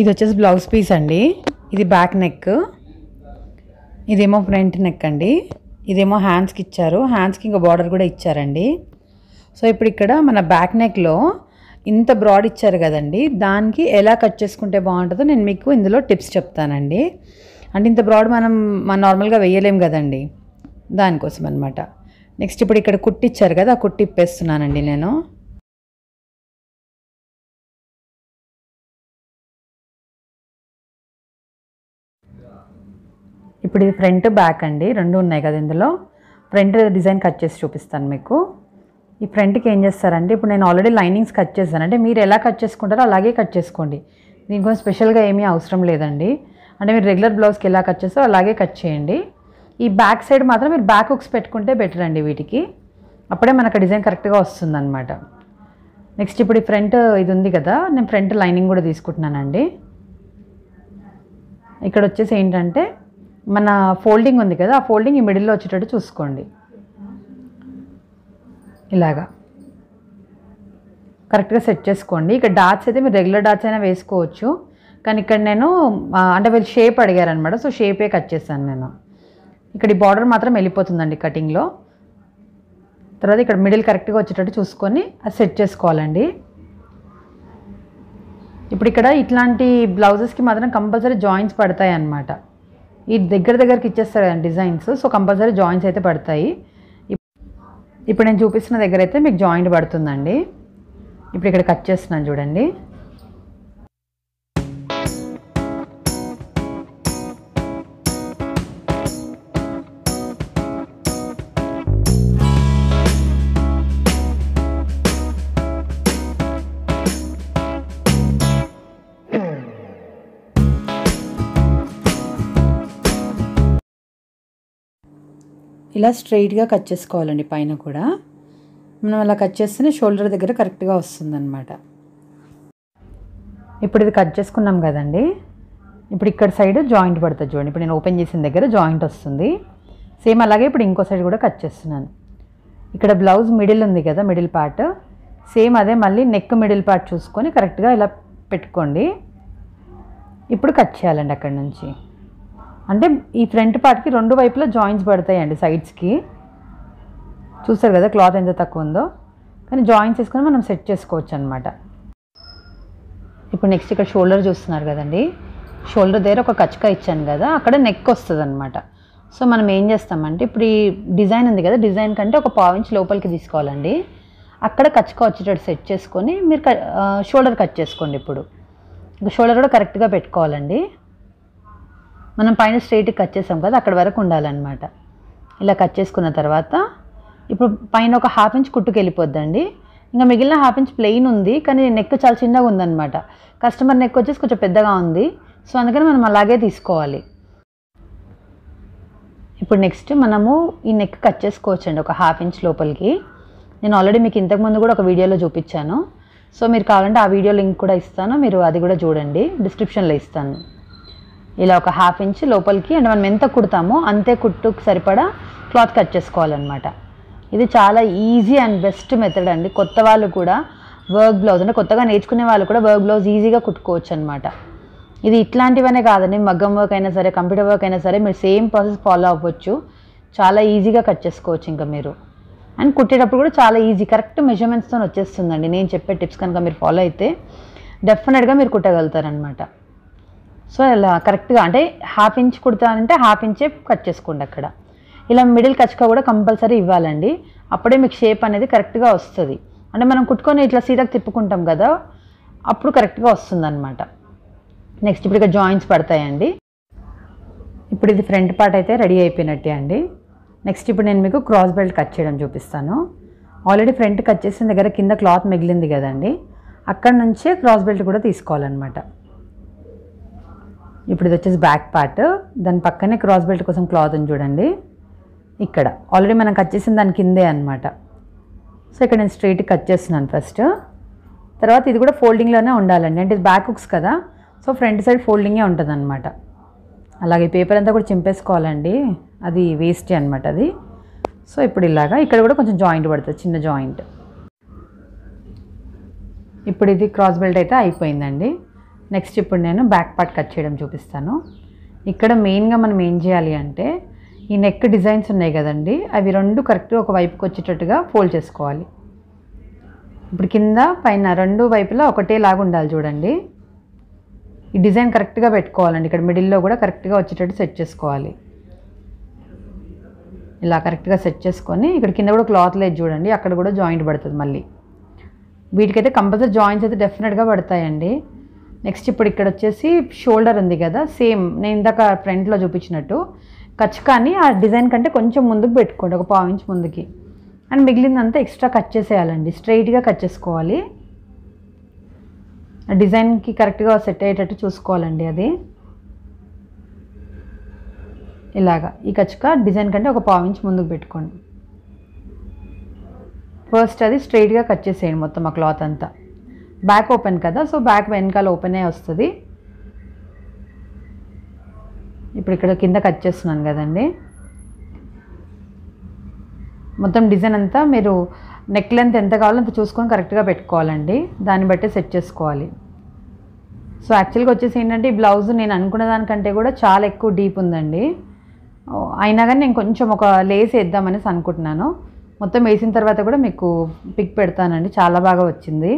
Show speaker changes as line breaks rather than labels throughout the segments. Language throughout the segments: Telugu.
ఇది వచ్చేసి బ్లౌజ్ పీస్ అండి ఇది బ్యాక్ నెక్ ఇదేమో ఫ్రంట్ నెక్ అండి ఇదేమో హ్యాండ్స్కి ఇచ్చారు హ్యాండ్స్కి ఇంకా బార్డర్ కూడా ఇచ్చారండి సో ఇప్పుడు ఇక్కడ మన బ్యాక్ నెక్లో ఇంత బ్రాడ్ ఇచ్చారు కదండి దానికి ఎలా కట్ చేసుకుంటే బాగుంటుందో నేను మీకు ఇందులో టిప్స్ చెప్తానండి అంటే ఇంత బ్రాడ్ మనం మన నార్మల్గా వేయలేం కదండి దానికోసం అనమాట నెక్స్ట్ ఇప్పుడు ఇక్కడ కుట్టిచ్చారు కదా ఆ కుట్టి ఇప్పేస్తున్నానండి నేను ఇప్పుడు ఇది ఫ్రంట్ బ్యాక్ అండి రెండు ఉన్నాయి కదా ఇందులో ఫ్రంట్ డిజైన్ కట్ చేసి చూపిస్తాను మీకు ఈ ఫ్రంట్కి ఏం చేస్తారంటే ఇప్పుడు నేను ఆల్రెడీ లైనింగ్స్ కట్ చేశాను అంటే మీరు ఎలా కట్ చేసుకుంటారో అలాగే కట్ చేసుకోండి దీనికోసం స్పెషల్గా ఏమీ అవసరం లేదండి అంటే మీరు రెగ్యులర్ బ్లౌజ్కి ఎలా కట్ చేస్తారో అలాగే కట్ చేయండి ఈ బ్యాక్ సైడ్ మాత్రం మీరు బ్యాక్ హుక్స్ పెట్టుకుంటే బెటర్ అండి వీటికి అప్పుడే మనకు డిజైన్ కరెక్ట్గా వస్తుందన్నమాట నెక్స్ట్ ఇప్పుడు ఈ ఫ్రంట్ ఇది ఉంది కదా నేను ఫ్రంట్ లైనింగ్ కూడా తీసుకుంటున్నానండి ఇక్కడ వచ్చేసి ఏంటంటే మన ఫోల్డింగ్ ఉంది కదా ఆ ఫోల్డింగ్ ఈ మిడిల్లో వచ్చేటట్టు చూసుకోండి ఇలాగా కరెక్ట్గా సెట్ చేసుకోండి ఇక్కడ డాట్స్ అయితే మీరు రెగ్యులర్ డాట్స్ అయినా వేసుకోవచ్చు కానీ ఇక్కడ నేను అంటే వీళ్ళు షేప్ అడిగారనమాట సో షేపే కట్ చేశాను నేను ఇక్కడ ఈ బార్డర్ మాత్రం వెళ్ళిపోతుందండి కటింగ్లో తర్వాత ఇక్కడ మిడిల్ కరెక్ట్గా వచ్చేటట్టు చూసుకొని అది సెట్ చేసుకోవాలండి ఇప్పుడు ఇక్కడ ఇట్లాంటి బ్లౌజెస్కి మాత్రం కంపల్సరీ జాయింట్స్ పడతాయి అన్నమాట ఈ దగ్గర దగ్గరకి ఇచ్చేస్తారు డిజైన్స్ సో కంపల్సరీ జాయింట్స్ అయితే పడతాయి ఇప్పుడు నేను చూపిస్తున్న దగ్గర అయితే మీకు జాయింట్ పడుతుందండి ఇప్పుడు ఇక్కడ కట్ చేస్తున్నాను చూడండి ఇలా స్ట్రైట్గా కట్ చేసుకోవాలండి పైన కూడా మనం అలా కట్ చేస్తేనే షోల్డర్ దగ్గర కరెక్ట్గా వస్తుందన్నమాట ఇప్పుడు ఇది కట్ చేసుకున్నాం కదండి ఇప్పుడు ఇక్కడ సైడ్ జాయింట్ పడుతుంది చూడండి ఇప్పుడు నేను ఓపెన్ చేసిన దగ్గర జాయింట్ వస్తుంది సేమ్ అలాగే ఇప్పుడు ఇంకో సైడ్ కూడా కట్ చేస్తున్నాను ఇక్కడ బ్లౌజ్ మిడిల్ ఉంది కదా మిడిల్ పార్ట్ సేమ్ అదే మళ్ళీ నెక్ మిడిల్ పార్ట్ చూసుకొని కరెక్ట్గా ఇలా పెట్టుకోండి ఇప్పుడు కట్ చేయాలండి అక్కడి నుంచి అంటే ఈ ఫ్రంట్ పార్ట్కి రెండు వైపులా జాయింట్స్ పడతాయండి సైడ్స్కి చూస్తారు కదా క్లాత్ ఎంత తక్కువ ఉందో కానీ జాయింట్స్ వేసుకొని మనం సెట్ చేసుకోవచ్చు అనమాట ఇప్పుడు నెక్స్ట్ ఇక్కడ షోల్డర్ చూస్తున్నారు కదండి షోల్డర్ దగ్గర ఒక కచ్చక ఇచ్చాను కదా అక్కడ నెక్ వస్తుంది అనమాట సో మనం ఏం చేస్తామంటే ఇప్పుడు ఈ డిజైన్ ఉంది కదా డిజైన్ కంటే ఒక పావు ఇంచ్ లోపలికి తీసుకోవాలండి అక్కడ కచ్చక వచ్చేటట్టు సెట్ చేసుకొని మీరు షోల్డర్ కట్ చేసుకోండి ఇప్పుడు షోల్డర్ కూడా కరెక్ట్గా పెట్టుకోవాలండి మనం పైన స్ట్రైట్కి కట్ చేసాం కదా అక్కడ వరకు ఉండాలన్నమాట ఇలా కట్ చేసుకున్న తర్వాత ఇప్పుడు పైన ఒక హాఫ్ ఇంచ్ కుట్టుకు వెళ్ళిపోద్దండి ఇంకా మిగిలిన హాఫ్ ఇంచ్ ప్లెయిన్ ఉంది కానీ నెక్ చాలా చిన్నగా ఉందన్నమాట కస్టమర్ నెక్ వచ్చేసి కొంచెం పెద్దగా ఉంది సో అందుకని మనం అలాగే తీసుకోవాలి ఇప్పుడు నెక్స్ట్ మనము ఈ నెక్ కట్ చేసుకోవచ్చండి ఒక హాఫ్ ఇంచ్ లోపలికి నేను ఆల్రెడీ మీకు ఇంతకుముందు కూడా ఒక వీడియోలో చూపించాను సో మీరు కావాలంటే ఆ వీడియో లింక్ కూడా ఇస్తాను మీరు అది కూడా చూడండి డిస్క్రిప్షన్లో ఇస్తాను ఇలా ఒక హాఫ్ ఇంచ్ లోపలికి అండ్ మనం ఎంత కుడతామో అంతే కుట్టుకు సరిపడా క్లాత్ కట్ చేసుకోవాలన్నమాట ఇది చాలా ఈజీ అండ్ బెస్ట్ మెథడ్ అండి కొత్త వాళ్ళు కూడా వర్క్ బ్లౌజ్ అంటే కొత్తగా నేర్చుకునే వాళ్ళు కూడా వర్క్ బ్లౌజ్ ఈజీగా కుట్టుకోవచ్చు అనమాట ఇది ఇట్లాంటివనే కాదండి మగ్గం వర్క్ అయినా సరే కంప్యూటర్ వర్క్ అయినా సరే మీరు సేమ్ ప్రాసెస్ ఫాలో అవ్వచ్చు చాలా ఈజీగా కట్ చేసుకోవచ్చు ఇంకా మీరు అండ్ కుట్టేటప్పుడు కూడా చాలా ఈజీ కరెక్ట్ మెజర్మెంట్స్తో వచ్చేస్తుందండి నేను చెప్పే టిప్స్ కనుక మీరు ఫాలో అయితే డెఫినెట్గా మీరు కుట్టగలుగుతారనమాట సో ఇలా కరెక్ట్గా అంటే హాఫ్ ఇంచ్ కుడతా అంటే హాఫ్ ఇంచే కట్ చేసుకోండి అక్కడ ఇలా మిడిల్ కచ్కా కూడా కంపల్సరీ ఇవ్వాలండి అప్పుడే మీకు షేప్ అనేది కరెక్ట్గా వస్తుంది అంటే మనం కుట్టుకొని ఇట్లా సీతకు తిప్పుకుంటాం కదా అప్పుడు కరెక్ట్గా వస్తుందన్నమాట నెక్స్ట్ ఇప్పుడు ఇక జాయింట్స్ పడతాయండి ఇప్పుడు ఇది ఫ్రంట్ పార్ట్ అయితే రెడీ అయిపోయినట్టే అండి నెక్స్ట్ ఇప్పుడు నేను మీకు క్రాస్ బెల్ట్ కట్ చేయడం చూపిస్తాను ఆల్రెడీ ఫ్రంట్ కట్ చేసిన దగ్గర కింద క్లాత్ మిగిలింది కదండి అక్కడ నుంచే క్రాస్ బెల్ట్ కూడా తీసుకోవాలన్నమాట ఇప్పుడు ఇది వచ్చేసి బ్యాక్ పార్ట్ దాని పక్కనే క్రాస్ బెల్ట్ కోసం క్లాత్ ఉంది చూడండి ఇక్కడ ఆల్రెడీ మనం కట్ చేసిన దాని కిందే అనమాట సో ఇక్కడ నేను స్ట్రైట్ కట్ చేస్తున్నాను ఫస్ట్ తర్వాత ఇది కూడా ఫోల్డింగ్లోనే ఉండాలండి అంటే ఇది బ్యాక్ హుక్స్ కదా సో ఫ్రంట్ సైడ్ ఫోల్డింగే ఉంటుంది అనమాట అలాగే పేపర్ అంతా కూడా చింపేసుకోవాలండి అది వేస్ట్ అనమాట అది సో ఇప్పుడు ఇలాగా ఇక్కడ కూడా కొంచెం జాయింట్ పడుతుంది చిన్న జాయింట్ ఇప్పుడు ఇది క్రాస్ బెల్ట్ అయితే అయిపోయిందండి నెక్స్ట్ ఇప్పుడు నేను బ్యాక్ పార్ట్ కట్ చేయడం చూపిస్తాను ఇక్కడ మెయిన్గా మనం ఏం చేయాలి అంటే ఈ నెక్ డిజైన్స్ ఉన్నాయి కదండి అవి రెండు కరెక్ట్గా ఒక వైపుకి వచ్చేటట్టుగా ఫోల్డ్ చేసుకోవాలి ఇప్పుడు కింద పైన రెండు వైపులా లాగా ఉండాలి చూడండి ఈ డిజైన్ కరెక్ట్గా పెట్టుకోవాలండి ఇక్కడ మిడిల్లో కూడా కరెక్ట్గా వచ్చేటట్టు సెట్ చేసుకోవాలి ఇలా కరెక్ట్గా సెట్ చేసుకొని ఇక్కడ కింద కూడా క్లాత్ లేదు చూడండి అక్కడ కూడా జాయింట్ పడుతుంది మళ్ళీ వీటికైతే కంపల్సరీ జాయింట్స్ అయితే డెఫినెట్గా పడతాయండి నెక్స్ట్ ఇప్పుడు ఇక్కడ వచ్చేసి షోల్డర్ ఉంది కదా సేమ్ నేను ఇందాక ఫ్రంట్లో చూపించినట్టు కానీ ఆ డిజైన్ కంటే కొంచెం ముందుకు పెట్టుకోండి ఒక పావు ఇంచ్ ముందుకి అండ్ మిగిలిందంతా ఎక్స్ట్రా కట్ చేసేయాలండి స్ట్రైట్గా కట్ చేసుకోవాలి డిజైన్కి కరెక్ట్గా సెట్ అయ్యేటట్టు చూసుకోవాలండి అది ఇలాగా ఈ కచ్చక డిజైన్ కంటే ఒక పావు ఇంచ్ ముందుకు పెట్టుకోండి ఫస్ట్ అది స్ట్రైట్గా కట్ చేసేయండి మొత్తం ఆ క్లాత్ అంతా బ్యాక్ ఓపెన్ కదా సో బ్యాక్ వెనకాల ఓపెనే వస్తుంది ఇప్పుడు ఇక్కడ కింద కట్ చేస్తున్నాను కదండి మొత్తం డిజైన్ అంతా మీరు నెక్ లెంత్ ఎంత కావాలో అంత చూసుకొని కరెక్ట్గా పెట్టుకోవాలండి దాన్ని బట్టి సెట్ చేసుకోవాలి సో యాక్చువల్గా వచ్చేసి ఏంటంటే ఈ బ్లౌజ్ నేను అనుకున్న దానికంటే కూడా చాలా ఎక్కువ డీప్ ఉందండి అయినా కానీ నేను కొంచెం ఒక లేస్ వేద్దామనేసి అనుకుంటున్నాను మొత్తం వేసిన తర్వాత కూడా మీకు పిక్ పెడతానండి చాలా బాగా వచ్చింది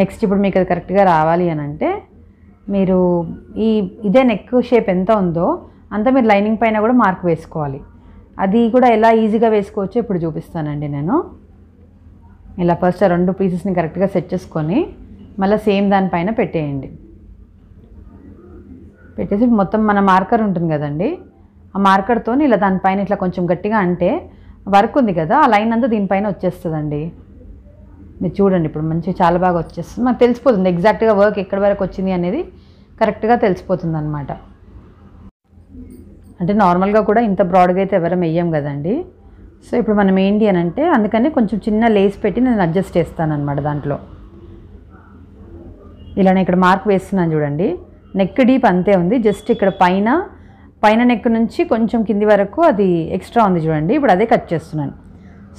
నెక్స్ట్ ఇప్పుడు మీకు అది కరెక్ట్గా రావాలి అని అంటే మీరు ఈ ఇదే నెక్ షేప్ ఎంత ఉందో అంత మీరు లైనింగ్ పైన కూడా మార్క్ వేసుకోవాలి అది కూడా ఎలా ఈజీగా వేసుకోవచ్చో ఇప్పుడు చూపిస్తానండి నేను ఇలా ఫస్ట్ ఆ రెండు పీసెస్ని కరెక్ట్గా సెట్ చేసుకొని మళ్ళీ సేమ్ దానిపైన పెట్టేయండి పెట్టేసి మొత్తం మన మార్కర్ ఉంటుంది కదండి ఆ మార్కర్తో ఇలా దానిపైన ఇట్లా కొంచెం గట్టిగా అంటే వర్క్ ఉంది కదా ఆ లైన్ అంతా దీనిపైన వచ్చేస్తుందండి మీరు చూడండి ఇప్పుడు మంచిగా చాలా బాగా వచ్చేస్తుంది మనకు తెలిసిపోతుంది ఎగ్జాక్ట్గా వర్క్ ఎక్కడి వరకు వచ్చింది అనేది కరెక్ట్గా తెలిసిపోతుంది అనమాట అంటే నార్మల్గా కూడా ఇంత బ్రాడ్గా అయితే ఎవరం వేయం కదండి సో ఇప్పుడు మనం ఏంటి అని అంటే అందుకని కొంచెం చిన్న లేస్ పెట్టి నేను అడ్జస్ట్ చేస్తాను అనమాట దాంట్లో ఇలా నేను ఇక్కడ మార్క్ వేస్తున్నాను చూడండి నెక్ డీప్ అంతే ఉంది జస్ట్ ఇక్కడ పైన పైన నెక్ నుంచి కొంచెం కింది వరకు అది ఎక్స్ట్రా ఉంది చూడండి ఇప్పుడు అదే కట్ చేస్తున్నాను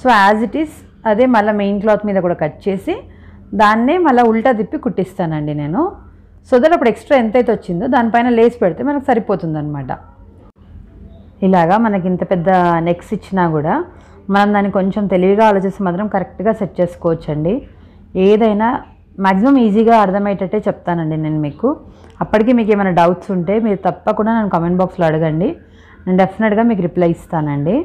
సో యాజ్ ఇట్ ఈస్ అదే మళ్ళీ మెయిన్ క్లాత్ మీద కూడా కట్ చేసి దాన్నే మళ్ళీ ఉల్టా తిప్పి కుట్టిస్తానండి నేను సో దాని అప్పుడు ఎక్స్ట్రా ఎంతైతే వచ్చిందో దానిపైన లేస్ పెడితే మనకు సరిపోతుందనమాట ఇలాగా మనకి ఇంత పెద్ద నెక్స్ ఇచ్చినా కూడా మనం దాన్ని కొంచెం తెలివిగా ఆలోచిస్తే మాత్రం కరెక్ట్గా సెట్ చేసుకోవచ్చండి ఏదైనా మ్యాక్సిమం ఈజీగా అర్థమయ్యేటట్టే చెప్తానండి నేను మీకు అప్పటికి మీకు ఏమైనా డౌట్స్ ఉంటే మీరు తప్పకుండా నన్ను కామెంట్ బాక్స్లో అడగండి నేను డెఫినెట్గా మీకు రిప్లై ఇస్తానండి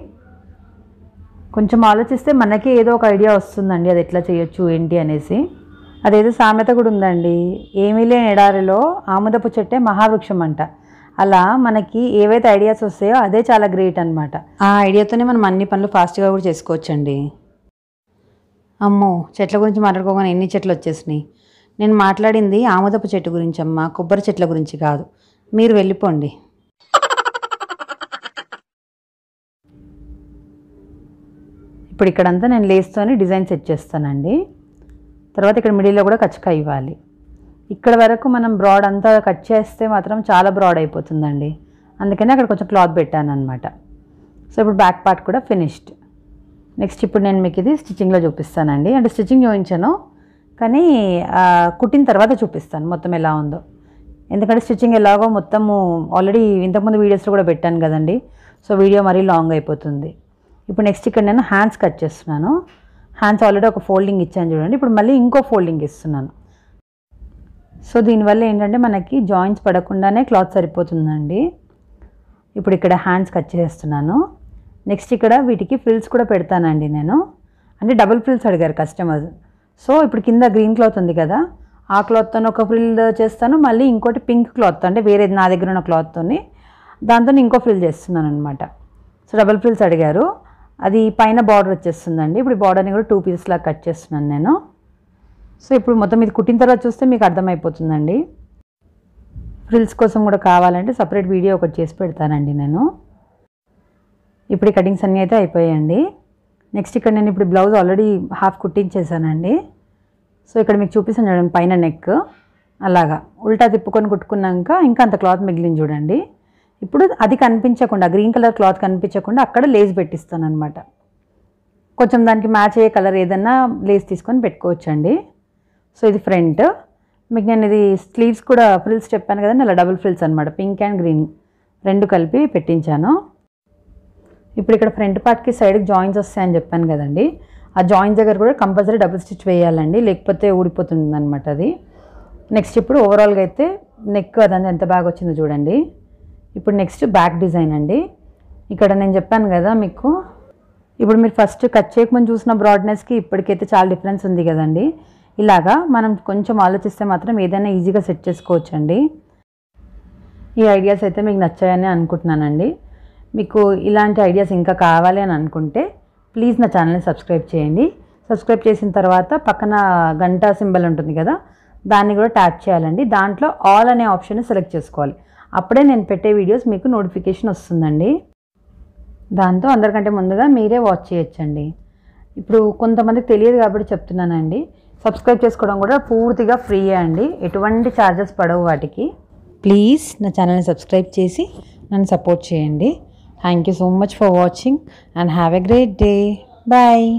కొంచెం ఆలోచిస్తే మనకే ఏదో ఒక ఐడియా వస్తుందండి అది ఎట్లా చేయొచ్చు ఏంటి అనేసి అదేదో సామెత కూడా ఉందండి ఏమీ లేని ఎడారిలో ఆముదపు చెట్టే మహావృక్షం అంట అలా మనకి ఏవైతే ఐడియాస్ వస్తాయో అదే చాలా గ్రేట్ అనమాట ఆ ఐడియాతోనే మనం అన్ని పనులు ఫాస్ట్గా కూడా చేసుకోవచ్చండి అమ్మో చెట్ల గురించి మాట్లాడుకోగానే ఎన్ని చెట్లు వచ్చేసినాయి నేను మాట్లాడింది ఆముదపు చెట్టు గురించి అమ్మ కొబ్బరి చెట్ల గురించి కాదు మీరు వెళ్ళిపోండి ఇప్పుడు ఇక్కడంతా నేను లేస్తోని డిజైన్ సెట్ చేస్తానండి తర్వాత ఇక్కడ మిడిల్లో కూడా కచ్చకా ఇవ్వాలి ఇక్కడ వరకు మనం బ్రాడ్ అంతా కట్ చేస్తే మాత్రం చాలా బ్రాడ్ అయిపోతుందండి అందుకనే అక్కడ కొంచెం క్లాత్ పెట్టాను అనమాట సో ఇప్పుడు బ్యాక్ పార్ట్ కూడా ఫినిష్డ్ నెక్స్ట్ ఇప్పుడు నేను మీకు ఇది స్టిచ్చింగ్లో చూపిస్తానండి అంటే స్టిచ్చింగ్ చూపించాను కానీ కుట్టిన తర్వాత చూపిస్తాను మొత్తం ఎలా ఉందో ఎందుకంటే స్టిచ్చింగ్ ఎలాగో మొత్తము ఆల్రెడీ ఇంతకుముందు వీడియోస్లో కూడా పెట్టాను కదండి సో వీడియో మరీ లాంగ్ అయిపోతుంది ఇప్పుడు నెక్స్ట్ ఇక్కడ నేను హ్యాండ్స్ కట్ చేస్తున్నాను హ్యాండ్స్ ఆల్రెడీ ఒక ఫోల్డింగ్ ఇచ్చాను చూడండి ఇప్పుడు మళ్ళీ ఇంకో ఫోల్డింగ్ ఇస్తున్నాను సో దీనివల్ల ఏంటంటే మనకి జాయింట్స్ పడకుండానే క్లాత్ సరిపోతుందండి ఇప్పుడు ఇక్కడ హ్యాండ్స్ కట్ చేస్తున్నాను నెక్స్ట్ ఇక్కడ వీటికి ఫిల్స్ కూడా పెడతానండి నేను అంటే డబుల్ ఫిల్స్ అడిగారు కస్టమర్ సో ఇప్పుడు కింద గ్రీన్ క్లాత్ ఉంది కదా ఆ క్లాత్తో ఒక ఫిల్ చేస్తాను మళ్ళీ ఇంకోటి పింక్ క్లాత్ అంటే వేరే నా దగ్గర ఉన్న క్లాత్తోని దాంతో ఇంకో ఫిల్ చేస్తున్నాను అనమాట సో డబుల్ ఫిల్స్ అడిగారు అది పైన బార్డర్ వచ్చేస్తుందండి ఇప్పుడు బార్డర్ని కూడా టూ లాగా కట్ చేస్తున్నాను నేను సో ఇప్పుడు మొత్తం ఇది కుట్టిన తర్వాత చూస్తే మీకు అర్థమైపోతుందండి ఫ్రిల్స్ కోసం కూడా కావాలంటే సపరేట్ వీడియో ఒకటి చేసి పెడతానండి నేను ఇప్పుడు కటింగ్స్ అన్నీ అయితే అయిపోయాయండి నెక్స్ట్ ఇక్కడ నేను ఇప్పుడు బ్లౌజ్ ఆల్రెడీ హాఫ్ కుట్టించేసానండి సో ఇక్కడ మీకు చూపిస్తాను చూడండి పైన నెక్ అలాగా ఉల్టా తిప్పుకొని కుట్టుకున్నాక ఇంకా అంత క్లాత్ మిగిలింది చూడండి ఇప్పుడు అది కనిపించకుండా గ్రీన్ కలర్ క్లాత్ కనిపించకుండా అక్కడ లేస్ పెట్టిస్తాను అనమాట కొంచెం దానికి మ్యాచ్ అయ్యే కలర్ ఏదన్నా లేస్ తీసుకొని పెట్టుకోవచ్చండి సో ఇది ఫ్రంట్ మీకు నేను ఇది స్లీవ్స్ కూడా ఫ్రిల్స్ చెప్పాను కదండి అలా డబుల్ ఫ్రిల్స్ అనమాట పింక్ అండ్ గ్రీన్ రెండు కలిపి పెట్టించాను ఇప్పుడు ఇక్కడ ఫ్రంట్ పార్ట్కి సైడ్కి జాయింట్స్ వస్తాయని చెప్పాను కదండి ఆ జాయింట్స్ దగ్గర కూడా కంపల్సరీ డబుల్ స్టిచ్ వేయాలండి లేకపోతే ఊడిపోతుంది అనమాట అది నెక్స్ట్ ఇప్పుడు ఓవరాల్గా అయితే నెక్ అదంతా ఎంత బాగా వచ్చిందో చూడండి ఇప్పుడు నెక్స్ట్ బ్యాక్ డిజైన్ అండి ఇక్కడ నేను చెప్పాను కదా మీకు ఇప్పుడు మీరు ఫస్ట్ కట్ చేయకముందు చూసిన బ్రాడ్నెస్కి ఇప్పటికైతే చాలా డిఫరెన్స్ ఉంది కదండి ఇలాగా మనం కొంచెం ఆలోచిస్తే మాత్రం ఏదైనా ఈజీగా సెట్ చేసుకోవచ్చండి ఈ ఐడియాస్ అయితే మీకు నచ్చాయని అనుకుంటున్నానండి మీకు ఇలాంటి ఐడియాస్ ఇంకా కావాలి అని అనుకుంటే ప్లీజ్ నా ఛానల్ని సబ్స్క్రైబ్ చేయండి సబ్స్క్రైబ్ చేసిన తర్వాత పక్కన గంట సింబల్ ఉంటుంది కదా దాన్ని కూడా ట్యాప్ చేయాలండి దాంట్లో ఆల్ అనే ఆప్షన్ సెలెక్ట్ చేసుకోవాలి అప్పుడే నేను పెట్టే వీడియోస్ మీకు నోటిఫికేషన్ వస్తుందండి దాంతో అందరికంటే ముందుగా మీరే వాచ్ చేయొచ్చండి ఇప్పుడు కొంతమందికి తెలియదు కాబట్టి చెప్తున్నానండి సబ్స్క్రైబ్ చేసుకోవడం కూడా పూర్తిగా ఫ్రీయే అండి ఎటువంటి ఛార్జెస్ పడవు వాటికి ప్లీజ్ నా ఛానల్ని సబ్స్క్రైబ్ చేసి నన్ను సపోర్ట్ చేయండి thank you so much for watching and have a great day bye